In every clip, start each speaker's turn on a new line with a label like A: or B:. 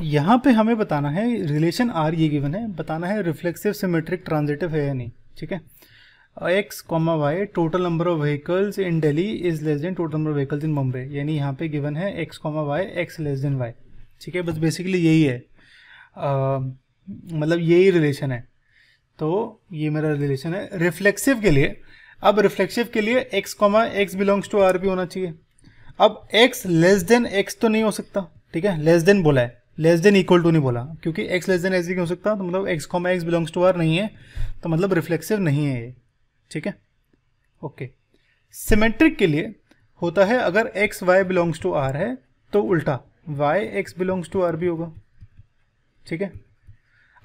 A: यहाँ पे हमें बताना है रिलेशन आर ये गिवन है बताना है रिफ्लेक्सिव सिमेट्रिक ट्रांजिटिव है या नहीं ठीक है X comma Y total number of vehicles in Delhi is less than total number of vehicles in Mumbai यानी यहाँ पे गिवन है X comma Y X less than Y ठीक है बस बेसिकली यही है मतलब यही रिलेशन है तो ये मेरा रिलेशन है रिफ्लेक्सिव के लिए अब रिफ्लेक्सिव के लिए X comma X belongs to R भी होना चाहिए अब एक्स लेस देन एक्स तो नहीं हो सकता ठीक है लेस देन बोला है लेस देन इक्वल टू नहीं बोला क्योंकि एक्स लेस देन एक्स भी हो सकता तो मतलब X comma X belongs to R नहीं है तो मतलब रिफ्लेक्सिव नहीं है ये ठीक है ओके सिमेट्रिक के लिए होता है अगर X Y belongs to R है तो उल्टा Y X belongs to R भी होगा ठीक है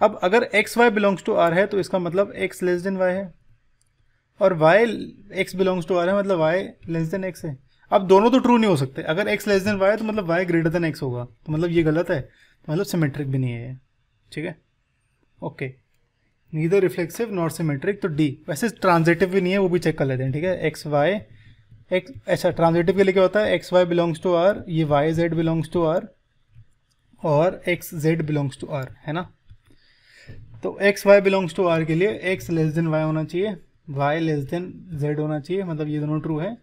A: अब अगर X Y belongs to R है तो इसका मतलब एक्स लेस देन वाई है और Y X belongs to R है मतलब वाई लेस देन एक्स है अब दोनों तो ट्रू नहीं हो सकते अगर एक्स लेस देन वाई तो मतलब वाई ग्रेटर देन एक्स होगा तो मतलब ये गलत है तो मतलब सिमेट्रिक भी नहीं है ठीक है okay neither reflexive not symmetric तो डी वैसे ट्रांजेटिव भी नहीं है वो भी चेक कर लेते हैं ठीक है एक्स वाई एक्स अच्छा ट्रांजेटिव के लिए क्या होता है X Y belongs to R ये Y Z belongs to R और X Z belongs to R है ना तो X Y belongs to R के लिए एक्स लेस देन वाई होना चाहिए वाई लेस देन जेड होना चाहिए मतलब ये दोनों ट्रू है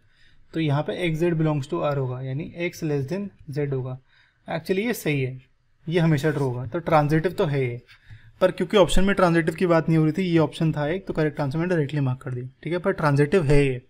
A: तो यहाँ पे X Z belongs to R होगा यानी एक्स लेस देन जेड होगा एक्चुअली ये सही है ये हमेशा ट्रू होगा तो ट्रांजिटिव तो है ये पर क्योंकि ऑप्शन में ट्रांजिटिव की बात नहीं हो रही थी ये ऑप्शन था एक तो करेक्ट आंसर मैंने डायरेक्टली मार्क कर दिया ठीक है पर ट्रांजिटिव है ये